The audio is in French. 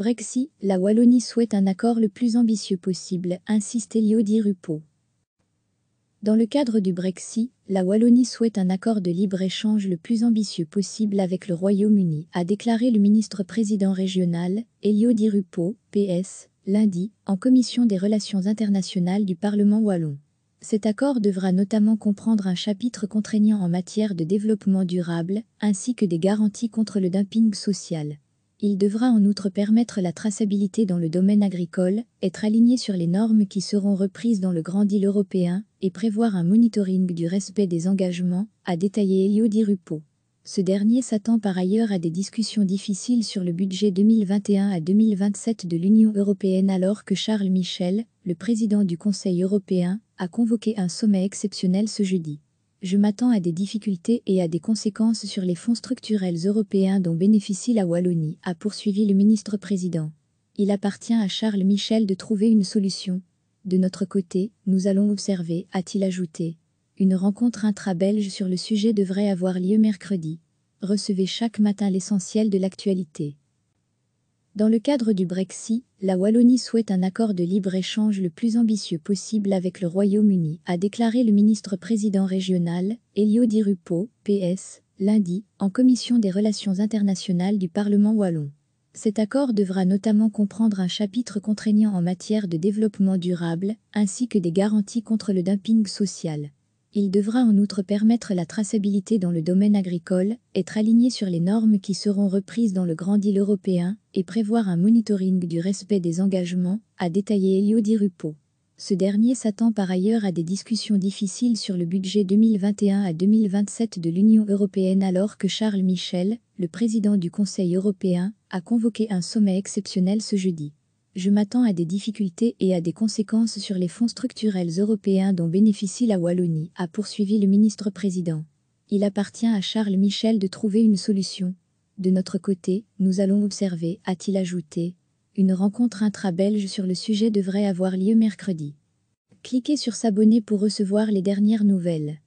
Brexit, la Wallonie souhaite un accord le plus ambitieux possible, insiste Elio Di Dans le cadre du Brexit, la Wallonie souhaite un accord de libre-échange le plus ambitieux possible avec le Royaume-Uni, a déclaré le ministre-président régional, Elio Di PS, lundi, en commission des relations internationales du Parlement wallon. Cet accord devra notamment comprendre un chapitre contraignant en matière de développement durable, ainsi que des garanties contre le dumping social. Il devra en outre permettre la traçabilité dans le domaine agricole, être aligné sur les normes qui seront reprises dans le Grand Deal européen et prévoir un monitoring du respect des engagements, a détaillé Yodi Ce dernier s'attend par ailleurs à des discussions difficiles sur le budget 2021 à 2027 de l'Union européenne alors que Charles Michel, le président du Conseil européen, a convoqué un sommet exceptionnel ce jeudi je m'attends à des difficultés et à des conséquences sur les fonds structurels européens dont bénéficie la Wallonie, a poursuivi le ministre-président. Il appartient à Charles Michel de trouver une solution. De notre côté, nous allons observer, a-t-il ajouté. Une rencontre intra-belge sur le sujet devrait avoir lieu mercredi. Recevez chaque matin l'essentiel de l'actualité. Dans le cadre du Brexit, la Wallonie souhaite un accord de libre-échange le plus ambitieux possible avec le Royaume-Uni, a déclaré le ministre-président régional, Elio Di PS, lundi, en commission des relations internationales du Parlement wallon. Cet accord devra notamment comprendre un chapitre contraignant en matière de développement durable, ainsi que des garanties contre le dumping social. Il devra en outre permettre la traçabilité dans le domaine agricole, être aligné sur les normes qui seront reprises dans le Grand Deal européen et prévoir un monitoring du respect des engagements, a détaillé Elio Ce dernier s'attend par ailleurs à des discussions difficiles sur le budget 2021 à 2027 de l'Union européenne alors que Charles Michel, le président du Conseil européen, a convoqué un sommet exceptionnel ce jeudi je m'attends à des difficultés et à des conséquences sur les fonds structurels européens dont bénéficie la Wallonie, a poursuivi le ministre-président. Il appartient à Charles Michel de trouver une solution. De notre côté, nous allons observer, a-t-il ajouté. Une rencontre intra-belge sur le sujet devrait avoir lieu mercredi. Cliquez sur s'abonner pour recevoir les dernières nouvelles.